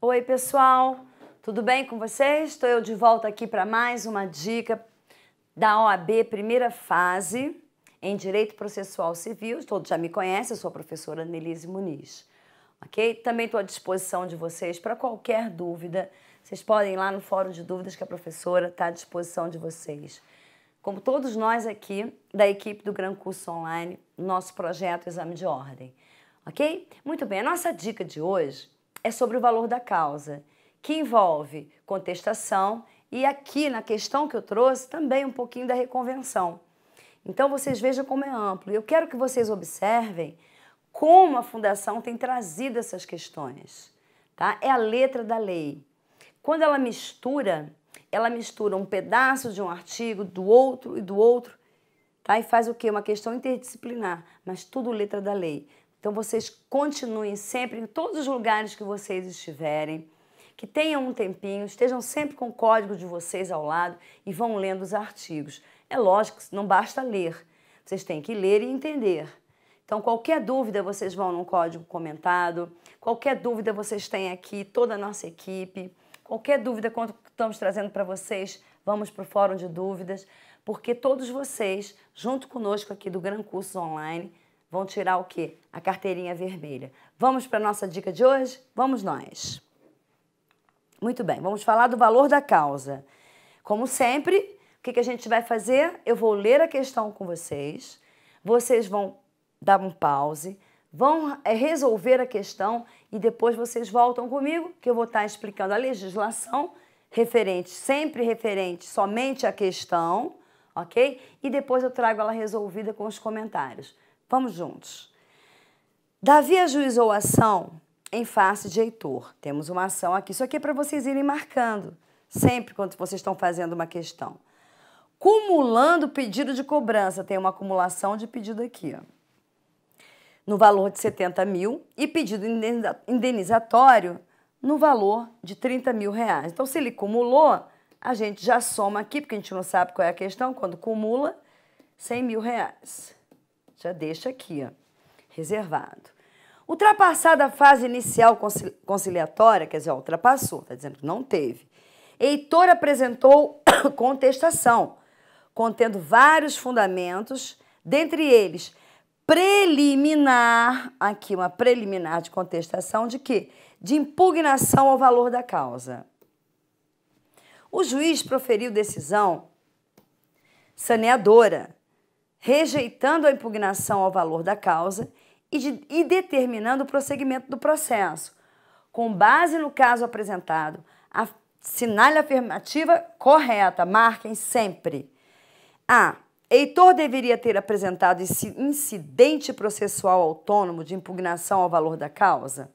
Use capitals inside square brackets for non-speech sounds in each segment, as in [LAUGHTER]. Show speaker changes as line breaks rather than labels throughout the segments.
Oi, pessoal, tudo bem com vocês? Estou eu de volta aqui para mais uma dica da OAB primeira fase em Direito Processual Civil. Todos já me conhecem, eu sou a professora Nelise Muniz. Ok? Também estou à disposição de vocês para qualquer dúvida. Vocês podem ir lá no fórum de dúvidas que a professora está à disposição de vocês. Como todos nós aqui da equipe do Gran Curso Online, nosso projeto Exame de Ordem. Ok? Muito bem, a nossa dica de hoje é sobre o valor da causa, que envolve contestação e aqui na questão que eu trouxe também um pouquinho da reconvenção. Então vocês vejam como é amplo. Eu quero que vocês observem como a fundação tem trazido essas questões, tá? É a letra da lei. Quando ela mistura ela mistura um pedaço de um artigo, do outro e do outro, tá? E faz o quê? Uma questão interdisciplinar, mas tudo letra da lei. Então vocês continuem sempre em todos os lugares que vocês estiverem, que tenham um tempinho, estejam sempre com o código de vocês ao lado e vão lendo os artigos. É lógico não basta ler, vocês têm que ler e entender. Então, qualquer dúvida, vocês vão no código comentado. Qualquer dúvida, vocês têm aqui toda a nossa equipe. Qualquer dúvida quanto que estamos trazendo para vocês, vamos para o Fórum de Dúvidas, porque todos vocês, junto conosco aqui do Gran Cursos Online, vão tirar o quê? A carteirinha vermelha. Vamos para a nossa dica de hoje? Vamos nós! Muito bem, vamos falar do valor da causa. Como sempre, o que a gente vai fazer? Eu vou ler a questão com vocês, vocês vão dar um pause, vão eh, resolver a questão e depois vocês voltam comigo, que eu vou estar explicando a legislação referente, sempre referente somente à questão, ok? E depois eu trago ela resolvida com os comentários. Vamos juntos. Davi ajuizou a ação em face de Heitor. Temos uma ação aqui. Isso aqui é para vocês irem marcando, sempre quando vocês estão fazendo uma questão. Cumulando pedido de cobrança. Tem uma acumulação de pedido aqui, ó no valor de 70 mil e pedido indenizatório no valor de 30 mil reais. Então, se ele cumulou, a gente já soma aqui, porque a gente não sabe qual é a questão, quando cumula, 100 mil reais. Já deixa aqui, ó, reservado. Ultrapassada a fase inicial conciliatória, quer dizer, ó, ultrapassou, está dizendo que não teve. Heitor apresentou [COUGHS] contestação, contendo vários fundamentos, dentre eles preliminar, aqui uma preliminar de contestação de quê? De impugnação ao valor da causa. O juiz proferiu decisão saneadora, rejeitando a impugnação ao valor da causa e, de, e determinando o prosseguimento do processo, com base no caso apresentado, a afirmativa correta, marquem sempre. A. Heitor deveria ter apresentado esse incidente processual autônomo de impugnação ao valor da causa?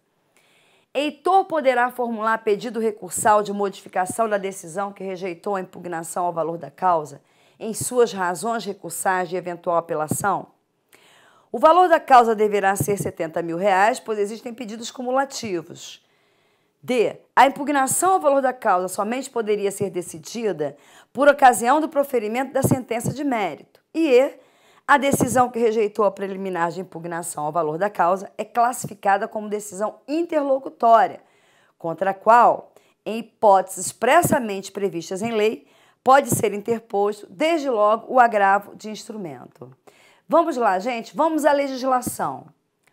Heitor poderá formular pedido recursal de modificação da decisão que rejeitou a impugnação ao valor da causa em suas razões recursais de eventual apelação? O valor da causa deverá ser R$ 70 mil, reais, pois existem pedidos cumulativos. D. A impugnação ao valor da causa somente poderia ser decidida por ocasião do proferimento da sentença de mérito. E a decisão que rejeitou a preliminar de impugnação ao valor da causa é classificada como decisão interlocutória, contra a qual, em hipóteses expressamente previstas em lei, pode ser interposto, desde logo, o agravo de instrumento. Vamos lá, gente, vamos à legislação.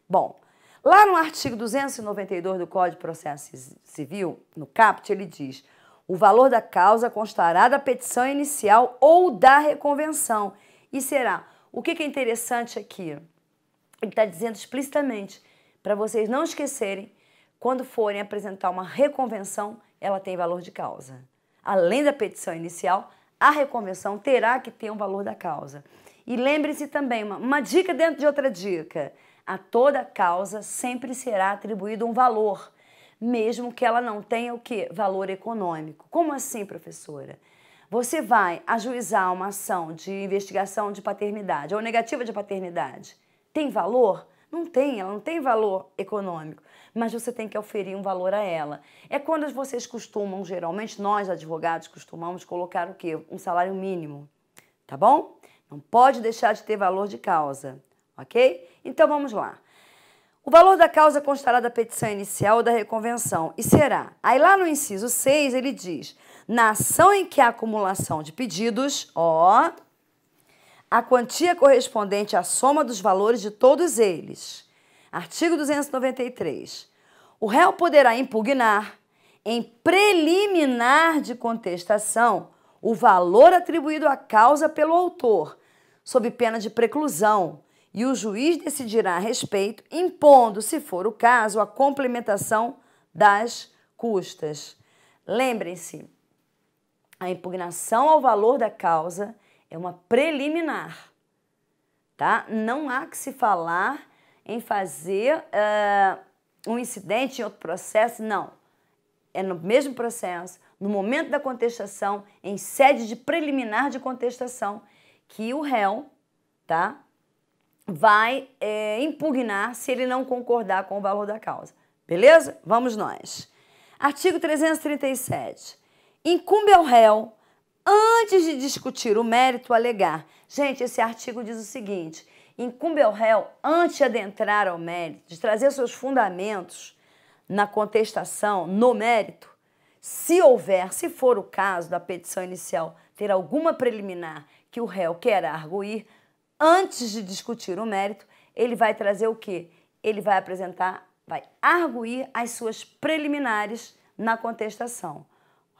Bom, lá no artigo 292 do Código de Processo Civil, no caput, ele diz: o valor da causa constará da petição inicial ou da reconvenção. E será. O que é interessante aqui? Ele está dizendo explicitamente para vocês não esquecerem, quando forem apresentar uma reconvenção, ela tem valor de causa. Além da petição inicial, a reconvenção terá que ter um valor da causa. E lembre-se também, uma, uma, dica dentro de outra dica: a toda causa sempre será atribuído um valor mesmo que ela não tenha o que? Valor econômico. Como assim, professora? Você vai ajuizar uma ação de investigação de paternidade ou negativa de paternidade. Tem valor? Não tem, ela não tem valor econômico, mas você tem que oferir um valor a ela. É quando vocês costumam, geralmente nós advogados costumamos colocar o quê? Um salário mínimo, tá bom? Não pode deixar de ter valor de causa, ok? Então vamos lá. O valor da causa constará da petição inicial ou da reconvenção e será. Aí lá no inciso 6 ele diz: na ação em que há acumulação de pedidos, ó, a quantia correspondente à soma dos valores de todos eles. Artigo 293. O réu poderá impugnar em preliminar de contestação o valor atribuído à causa pelo autor, sob pena de preclusão, e o juiz decidirá a respeito, impondo, se for o caso, a complementação das custas. Lembrem-se, a impugnação ao valor da causa é uma preliminar, tá? Não há que se falar em fazer uh, um incidente em outro processo, não. É no mesmo processo, no momento da contestação, em sede de preliminar de contestação, que o réu, tá? vai é, impugnar se ele não concordar com o valor da causa. Beleza? Vamos nós. Artigo 337. Incumbe ao réu, antes de discutir o mérito, alegar. Gente, esse artigo diz o seguinte: incumbe ao réu, antes de adentrar ao mérito, de trazer seus fundamentos na contestação, no mérito, se houver, se for o caso da petição inicial, ter alguma preliminar que o réu queira arguir, antes de discutir o mérito, ele vai trazer o quê? Ele vai apresentar, vai arguir as suas preliminares na contestação.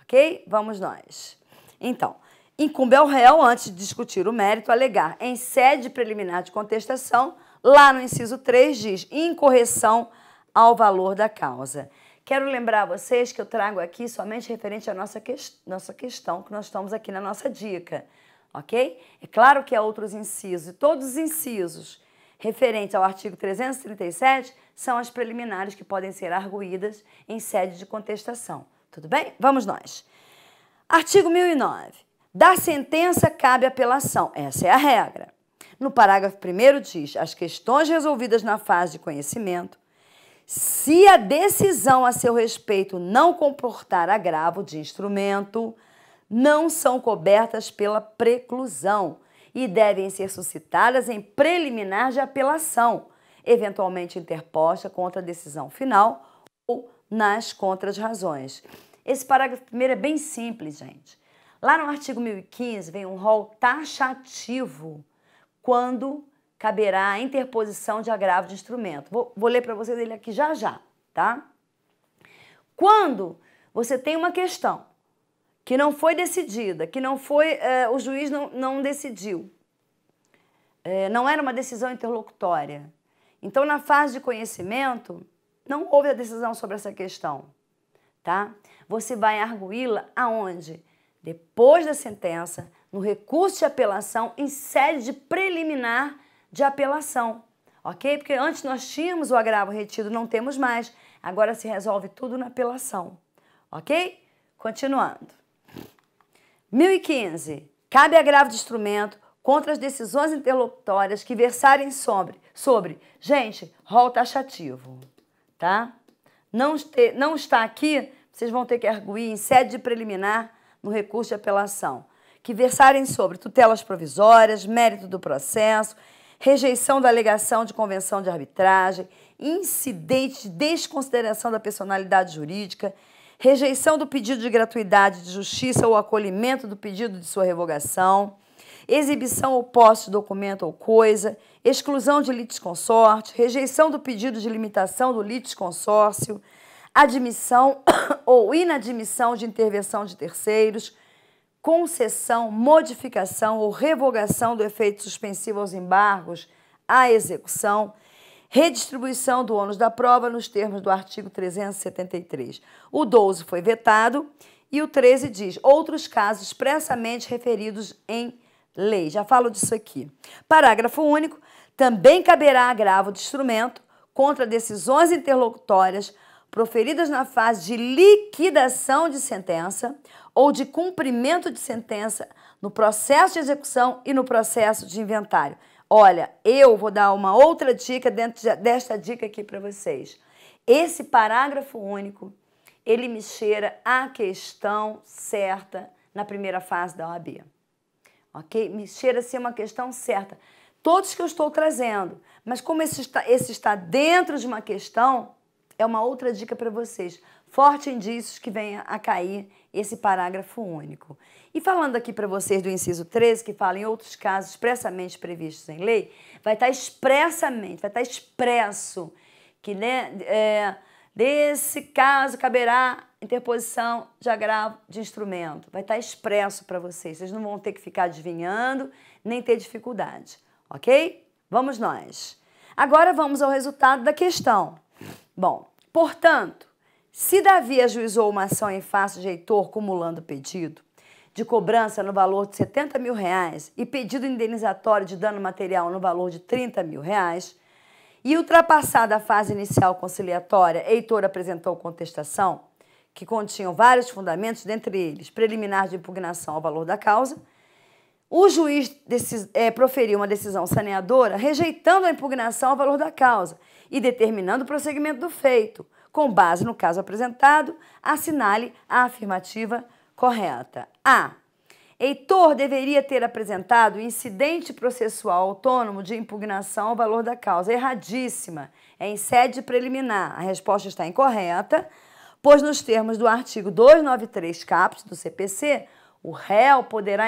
Ok? Vamos nós. Então, incumbe ao réu, antes de discutir o mérito, alegar em sede preliminar de contestação, lá no inciso 3 diz incorreção ao valor da causa. Quero lembrar a vocês que eu trago aqui somente referente à nossa, que nossa questão que nós estamos aqui na nossa dica ok? É claro que há outros incisos, e todos os incisos referentes ao artigo 337 são as preliminares que podem ser arguídas em sede de contestação. Tudo bem? Vamos nós. Artigo 1009. Da sentença cabe apelação. Essa é a regra. No parágrafo 1 diz: as questões resolvidas na fase de conhecimento, se a decisão a seu respeito não comportar agravo de instrumento, não são cobertas pela preclusão e devem ser suscitadas em preliminar de apelação, eventualmente interposta contra a decisão final ou nas contras-razões. Esse parágrafo primeiro é bem simples, gente. Lá no artigo 1015 vem um rol taxativo quando caberá a interposição de agravo de instrumento. Vou, vou ler para vocês ele aqui já já, tá? Quando você tem uma questão que não foi decidida, que não foi, eh, o juiz não, não decidiu. Eh, não era uma decisão interlocutória. Então, na fase de conhecimento, não houve a decisão sobre essa questão, tá? Você vai arguí-la aonde? Depois da sentença, no recurso de apelação, em sede de preliminar de apelação, ok? Porque antes nós tínhamos o agravo retido, não temos mais. Agora se resolve tudo na apelação, ok? Continuando. 1015. Cabe agravo de instrumento contra as decisões interlocutórias que versarem sobre, sobre gente, rol taxativo, tá? Não, este, não está aqui, vocês vão ter que arguir em sede preliminar no recurso de apelação, que versarem sobre tutelas provisórias, mérito do processo, rejeição da alegação de convenção de arbitragem, incidente de desconsideração da personalidade jurídica, rejeição do pedido de gratuidade de justiça ou acolhimento do pedido de sua revogação, exibição ou posse de documento ou coisa, exclusão de litisconsorte, rejeição do pedido de limitação do litisconsórcio, admissão [COUGHS] ou inadmissão de intervenção de terceiros, concessão, modificação ou revogação do efeito suspensivo aos embargos, à execução, redistribuição do ônus da prova nos termos do artigo 373. O 12 foi vetado e o 13 diz outros casos expressamente referidos em lei. Já falo disso aqui. Parágrafo único. Também caberá agravo de instrumento contra decisões interlocutórias proferidas na fase de liquidação de sentença ou de cumprimento de sentença no processo de execução e no processo de inventário. Olha, eu vou dar uma outra dica dentro desta dica aqui para vocês. Esse parágrafo único, ele me cheira a questão certa na primeira fase da OAB. Ok? Me cheira ser uma questão certa. Todos que eu estou trazendo, mas como esse está, esse está dentro de uma questão, é uma outra dica para vocês. Forte indícios que venha a cair esse parágrafo único. E falando aqui para vocês do inciso 13, que fala em outros casos expressamente previstos em lei, vai estar tá expressamente, vai estar tá expresso que né, é, desse caso caberá interposição de agravo de instrumento. Vai estar tá expresso para vocês, vocês não vão ter que ficar adivinhando nem ter dificuldade, ok? Vamos nós. Agora vamos ao resultado da questão. Bom, portanto, se Davi ajuizou uma ação em face de Heitor cumulando pedido, de cobrança no valor de 70 mil reais e pedido indenizatório de dano material no valor de 30 mil reais, e ultrapassada a fase inicial conciliatória, Heitor apresentou contestação, que continham vários fundamentos, dentre eles preliminar de impugnação ao valor da causa, o juiz decis, é, proferiu uma decisão saneadora rejeitando a impugnação ao valor da causa e determinando o prosseguimento do feito, com base no caso apresentado, assinale a afirmativa correta. A. Heitor deveria ter apresentado incidente processual autônomo de impugnação ao valor da causa. Erradíssima. É em sede preliminar. A resposta está incorreta, pois, nos termos do artigo 293 caput do CPC, o réu poderá,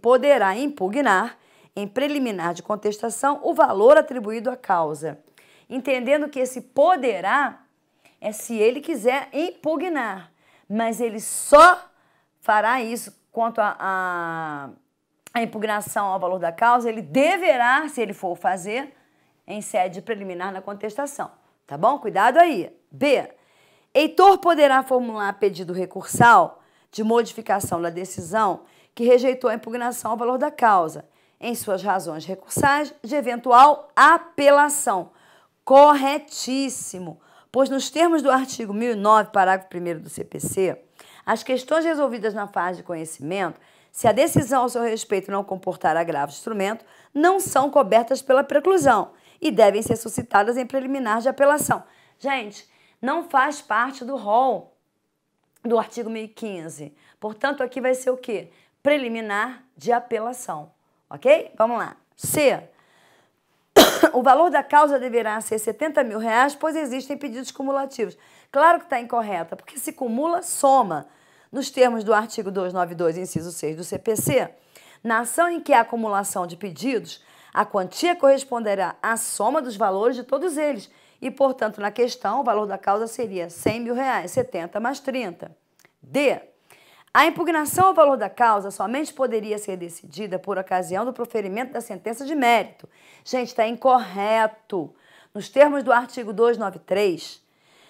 poderá impugnar, em preliminar de contestação, o valor atribuído à causa. Entendendo que esse poderá é se ele quiser impugnar. Mas ele só fará isso quanto a, a, a impugnação ao valor da causa, ele deverá, se ele for fazer, em sede preliminar na contestação. Tá bom? Cuidado aí. B. Heitor poderá formular pedido recursal de modificação da decisão que rejeitou a impugnação ao valor da causa, em suas razões recursais de eventual apelação. Corretíssimo pois, nos termos do artigo 1009, parágrafo 1 do CPC, as questões resolvidas na fase de conhecimento, se a decisão ao seu respeito não comportar agravo de instrumento, não são cobertas pela preclusão e devem ser suscitadas em preliminar de apelação. Gente, não faz parte do rol do artigo 1015. Portanto, aqui vai ser o quê? Preliminar de apelação. Ok? Vamos lá. C. [COUGHS] o valor da causa deverá ser 70 mil reais, pois existem pedidos cumulativos. Claro que está incorreta, porque se cumula, soma. Nos termos do artigo 292, inciso 6 do CPC, na ação em que há acumulação de pedidos, a quantia corresponderá à soma dos valores de todos eles e, portanto, na questão, o valor da causa seria 100 mil reais, 70 mais 30. D. A impugnação ao valor da causa somente poderia ser decidida por ocasião do proferimento da sentença de mérito. Gente, está incorreto. Nos termos do artigo 293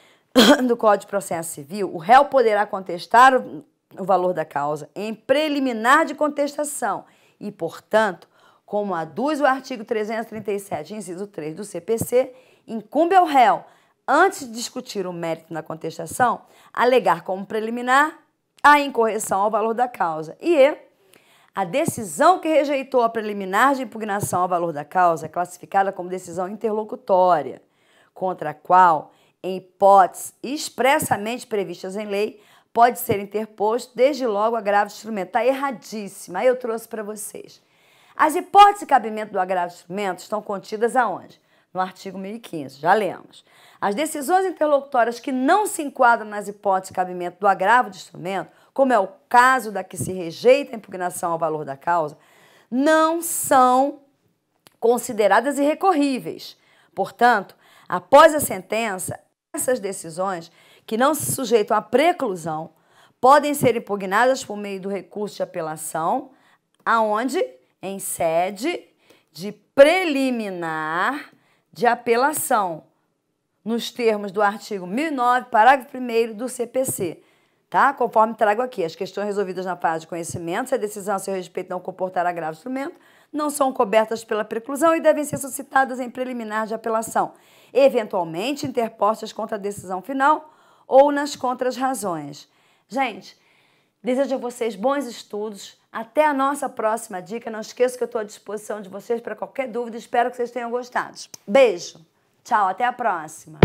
[COUGHS] do Código de Processo Civil, o réu poderá contestar o, valor da causa em preliminar de contestação e, portanto, como aduz o artigo 337, inciso 3 do CPC, incumbe ao réu, antes de discutir o mérito na contestação, alegar como preliminar a incorreção ao valor da causa. E é a decisão que rejeitou a preliminar de impugnação ao valor da causa é classificada como decisão interlocutória, contra a qual, em hipóteses expressamente previstas em lei, pode ser interposto desde logo agravo instrumental tá erradíssima. Aí eu trouxe para vocês. As hipóteses de cabimento do agravo instrumento estão contidas aonde? no artigo 1015. Já lemos. As decisões interlocutórias que não se enquadram nas hipóteses de cabimento do agravo de instrumento, como é o caso da que se rejeita a impugnação ao valor da causa, não são consideradas irrecorríveis. Portanto, após a sentença, essas decisões que não se sujeitam à preclusão podem ser impugnadas por meio do recurso de apelação, aonde em sede de preliminar de apelação, nos termos do artigo 1009, parágrafo 1 do CPC, tá? Conforme trago aqui, as questões resolvidas na fase de conhecimento, se a decisão a seu respeito não comportar agravo instrumento, não são cobertas pela preclusão e devem ser suscitadas em preliminar de apelação, eventualmente interpostas contra a decisão final ou nas contras razões. Gente, desejo a vocês bons estudos, até a nossa próxima dica. Não esqueça que eu estou à disposição de vocês para qualquer dúvida. Espero que vocês tenham gostado. Beijo. Tchau, até a próxima.